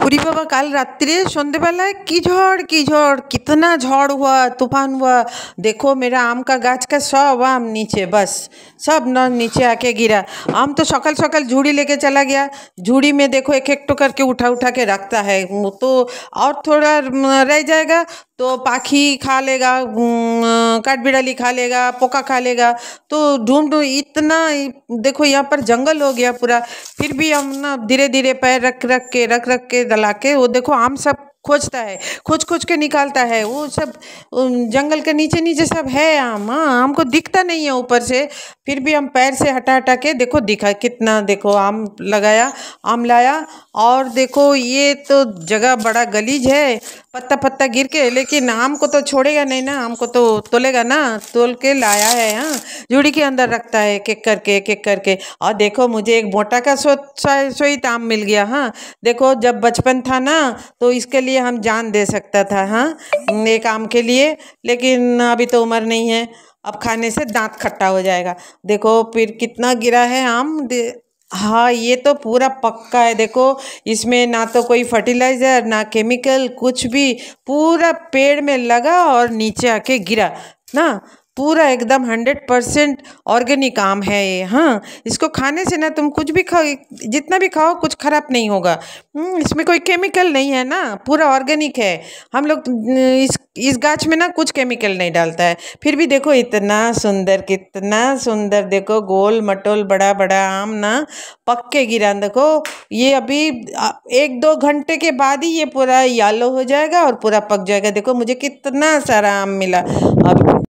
पूरी बाबा काल रात्रि सन्धेबेला की झड़ की झड़ कितना झड़ हुआ तूफान हुआ देखो मेरा आम का गाछ का सब आम नीचे बस सब न नीचे आके गिरा आम तो सकाल सकाल झूड़ी लेके चला गया झूड़ी में देखो एक एक टो करके उठा उठा के रखता है तो और थोड़ा रह जाएगा तो पाखी खा लेगा काठबिड़ाली खा लेगा पोका खा लेगा तो ढूंढ ढूंढ इतना देखो यहाँ पर जंगल हो गया पूरा फिर भी हम ना धीरे धीरे पैर रख रख के रख रख के दला के वो देखो आम सब खोजता है खोज खोज के निकालता है वो सब जंगल के नीचे नीचे सब है आम हाँ आम को दिखता नहीं है ऊपर से फिर भी हम पैर से हटा हटा के देखो दिखा कितना देखो आम लगाया आम लाया और देखो ये तो जगह बड़ा गलीज है पत्ता पत्ता गिर के लेकिन आम को तो छोड़ेगा नहीं ना आम को तो तोलेगा ना तोल के लाया है हाँ जुड़ी के अंदर रखता है एक एक करके एक एक करके और देखो मुझे एक मोटा का सो सोईत आम मिल गया हाँ देखो जब बचपन था ना तो इसके लिए हम जान दे सकता था हाँ एक आम के लिए लेकिन अभी तो उम्र नहीं है अब खाने से दांत खट्टा हो जाएगा देखो फिर कितना गिरा है आम हाँ ये तो पूरा पक्का है देखो इसमें ना तो कोई फर्टिलाइज़र ना केमिकल कुछ भी पूरा पेड़ में लगा और नीचे आके गिरा ना पूरा एकदम हंड्रेड परसेंट ऑर्गेनिक आम है ये हाँ इसको खाने से ना तुम कुछ भी खाओ जितना भी खाओ कुछ ख़राब नहीं होगा हम्म, इसमें कोई केमिकल नहीं है ना पूरा ऑर्गेनिक है हम लोग इस इस गाछ में ना कुछ केमिकल नहीं डालता है फिर भी देखो इतना सुंदर कितना सुंदर देखो गोल मटोल बड़ा बड़ा आम ना पक के गिरा देखो ये अभी एक दो घंटे के बाद ही ये पूरा यालो हो जाएगा और पूरा पक जाएगा देखो मुझे कितना सारा आम मिला अब